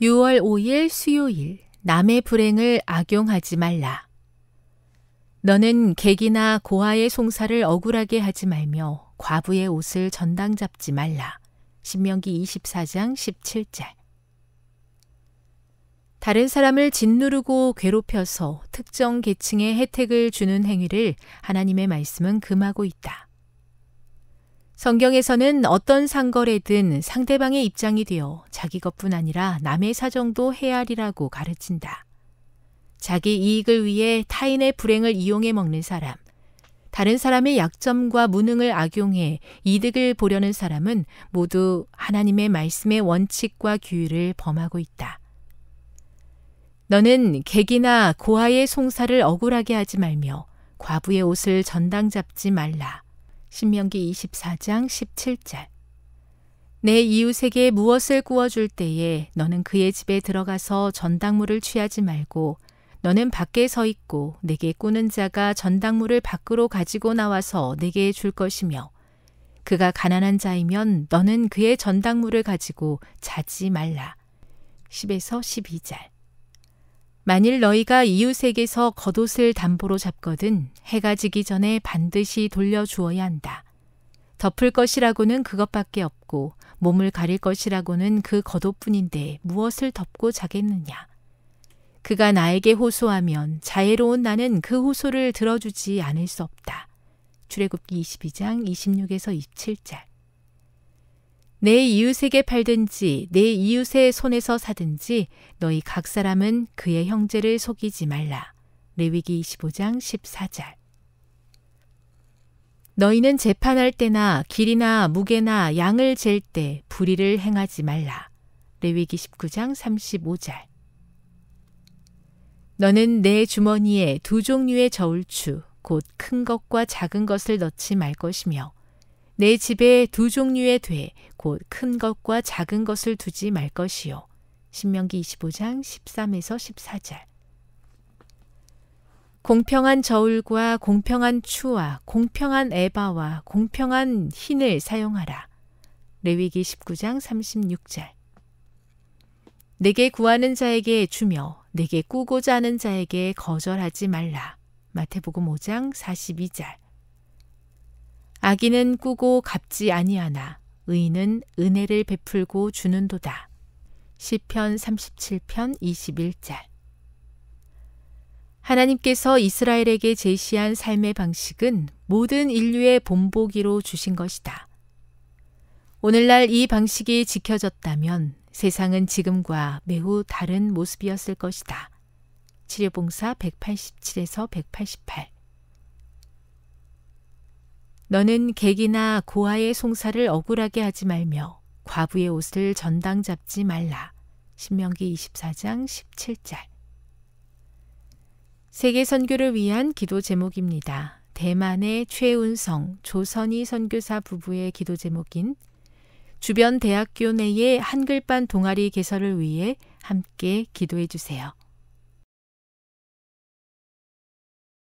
6월 5일 수요일 남의 불행을 악용하지 말라. 너는 객이나 고아의 송사를 억울하게 하지 말며 과부의 옷을 전당 잡지 말라. 신명기 24장 17절. 다른 사람을 짓누르고 괴롭혀서 특정 계층의 혜택을 주는 행위를 하나님의 말씀은 금하고 있다. 성경에서는 어떤 상거래든 상대방의 입장이 되어 자기 것뿐 아니라 남의 사정도 헤아리라고 가르친다. 자기 이익을 위해 타인의 불행을 이용해 먹는 사람, 다른 사람의 약점과 무능을 악용해 이득을 보려는 사람은 모두 하나님의 말씀의 원칙과 규율을 범하고 있다. 너는 객이나 고아의 송사를 억울하게 하지 말며 과부의 옷을 전당 잡지 말라. 신명기 24장 17절. 내 이웃에게 무엇을 구워줄 때에 너는 그의 집에 들어가서 전당물을 취하지 말고 너는 밖에 서 있고 내게 꾸는 자가 전당물을 밖으로 가지고 나와서 내게 줄 것이며 그가 가난한 자이면 너는 그의 전당물을 가지고 자지 말라. 10에서 12절. 만일 너희가 이웃에게서 겉옷을 담보로 잡거든 해가 지기 전에 반드시 돌려주어야 한다. 덮을 것이라고는 그것밖에 없고 몸을 가릴 것이라고는 그 겉옷뿐인데 무엇을 덮고 자겠느냐. 그가 나에게 호소하면 자애로운 나는 그 호소를 들어주지 않을 수 없다. 출애굽기 22장 26에서 27절. 내 이웃에게 팔든지 내 이웃의 손에서 사든지 너희 각 사람은 그의 형제를 속이지 말라. 레위기 25장 14절. 너희는 재판할 때나 길이나 무게나 양을 잴 때 불의를 행하지 말라. 레위기 19장 35절. 너는 내 주머니에 두 종류의 저울추, 곧 큰 것과 작은 것을 넣지 말 것이며, 내 집에 두 종류의 돼, 곧 큰 것과 작은 것을 두지 말 것이요. 신명기 25장 13에서 14절. 공평한 저울과 공평한 추와 공평한 에바와 공평한 흰을 사용하라. 레위기 19장 36절. 내게 구하는 자에게 주며 내게 꾸고자 하는 자에게 거절하지 말라. 마태복음 5장 42절. 악인은 꾸고 갚지 아니하나 의인은 은혜를 베풀고 주는도다. 시편 37편 21절 하나님께서 이스라엘에게 제시한 삶의 방식은 모든 인류의 본보기로 주신 것이다. 오늘날 이 방식이 지켜졌다면 세상은 지금과 매우 다른 모습이었을 것이다. 치료봉사 187에서 188 너는 객이나 고아의 송사를 억울하게 하지 말며 과부의 옷을 전당 잡지 말라. 신명기 24장 17절. 세계 선교를 위한 기도 제목입니다. 대만의 최운성, 조선희 선교사 부부의 기도 제목인 주변 대학교 내의 한글반 동아리 개설을 위해 함께 기도해 주세요.